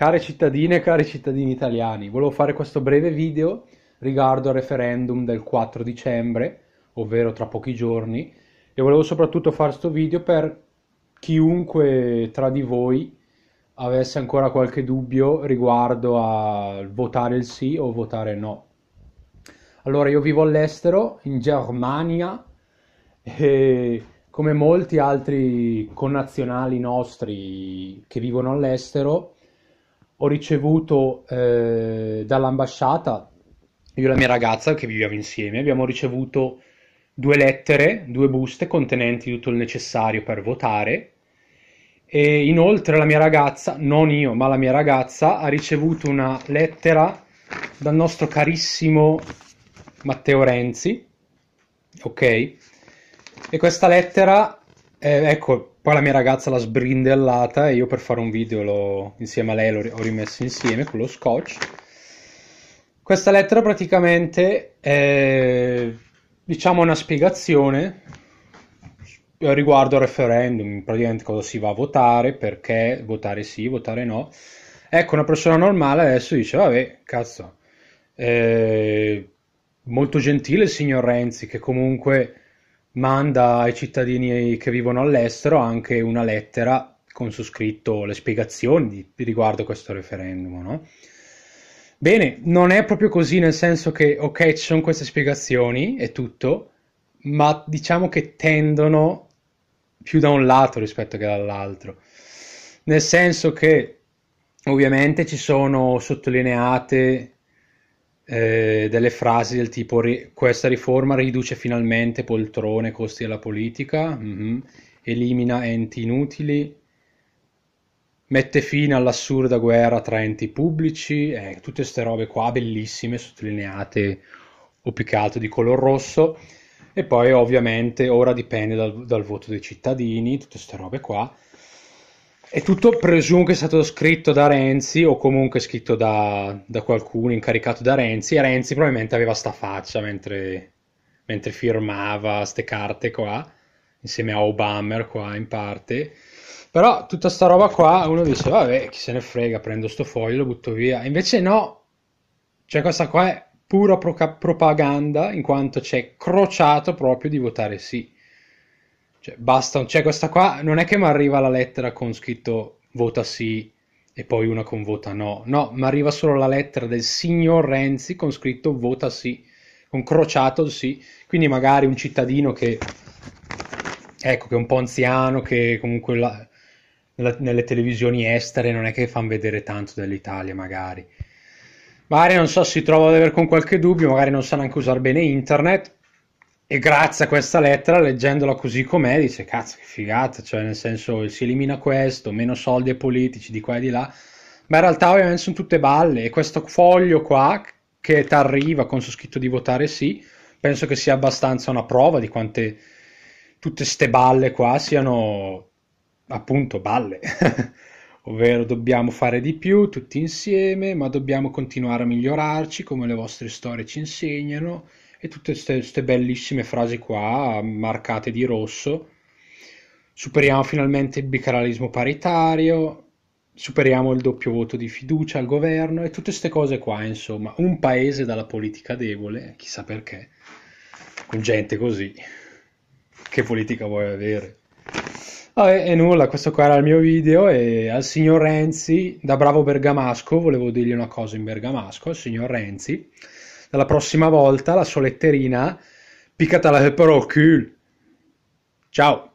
Care cittadine e cari cittadini italiani, volevo fare questo breve video riguardo al referendum del 4 dicembre, ovvero tra pochi giorni, e volevo soprattutto fare questo video per chiunque tra di voi avesse ancora qualche dubbio riguardo a votare il sì o votare no. Allora, io vivo all'estero, in Germania, e come molti altri connazionali nostri che vivono all'estero, ho ricevuto eh, dall'ambasciata, io e la mia ragazza che viviamo insieme, abbiamo ricevuto due lettere, due buste contenenti tutto il necessario per votare e inoltre la mia ragazza, non io, ma la mia ragazza ha ricevuto una lettera dal nostro carissimo Matteo Renzi, ok? E questa lettera, eh, ecco, poi la mia ragazza l'ha sbrindellata e io per fare un video lo, insieme a lei l'ho ho rimesso insieme con lo scotch. Questa lettera praticamente è diciamo una spiegazione riguardo al referendum, praticamente cosa si va a votare, perché votare sì, votare no. Ecco, una persona normale adesso dice, vabbè, cazzo, eh, molto gentile il signor Renzi che comunque manda ai cittadini che vivono all'estero anche una lettera con su scritto le spiegazioni di, riguardo questo referendum, no? Bene, non è proprio così nel senso che, ok, ci sono queste spiegazioni e tutto, ma diciamo che tendono più da un lato rispetto che dall'altro. Nel senso che ovviamente ci sono sottolineate eh, delle frasi del tipo questa riforma riduce finalmente poltrone e costi della politica, mm-hmm. elimina enti inutili, mette fine all'assurda guerra tra enti pubblici, eh, tutte queste robe qua bellissime, sottolineate o più di color rosso. E poi ovviamente ora dipende dal, dal voto dei cittadini, tutte queste robe qua è tutto presumo che sia stato scritto da Renzi o comunque scritto da, da, qualcuno incaricato da Renzi e Renzi probabilmente aveva sta faccia mentre, mentre firmava queste carte qua, insieme a Obama qua in parte. Però tutta sta roba qua uno dice vabbè chi se ne frega prendo sto foglio e lo butto via. Invece no, cioè questa qua è pura pro- propaganda in quanto c'è crociato proprio di votare sì. Cioè, basta, cioè questa qua non è che mi arriva la lettera con scritto vota sì e poi una con vota no. No, mi arriva solo la lettera del signor Renzi con scritto vota sì, con crociato sì. Quindi magari un cittadino che, ecco, che è un po' anziano, che comunque la- la- nelle televisioni estere non è che fanno vedere tanto dell'Italia magari. Magari non so, si trova ad avere con qualche dubbio, magari non sa neanche usare bene internet e grazie a questa lettera, leggendola così com'è, dice cazzo che figata, cioè nel senso si elimina questo, meno soldi ai politici di qua e di là, ma in realtà ovviamente sono tutte balle e questo foglio qua che ti arriva con su scritto di votare sì, penso che sia abbastanza una prova di quante tutte ste balle qua siano appunto balle, ovvero dobbiamo fare di più tutti insieme, ma dobbiamo continuare a migliorarci come le vostre storie ci insegnano e tutte queste bellissime frasi qua marcate di rosso. Superiamo finalmente il bicaralismo paritario, superiamo il doppio voto di fiducia al governo e tutte queste cose qua, insomma, un paese dalla politica debole, chissà perché, con gente così, che politica vuoi avere? Vabbè, e nulla, questo qua era il mio video e al signor Renzi, da bravo bergamasco, volevo dirgli una cosa in bergamasco, al signor Renzi, dalla prossima volta la soletterina piccata la per il Ciao!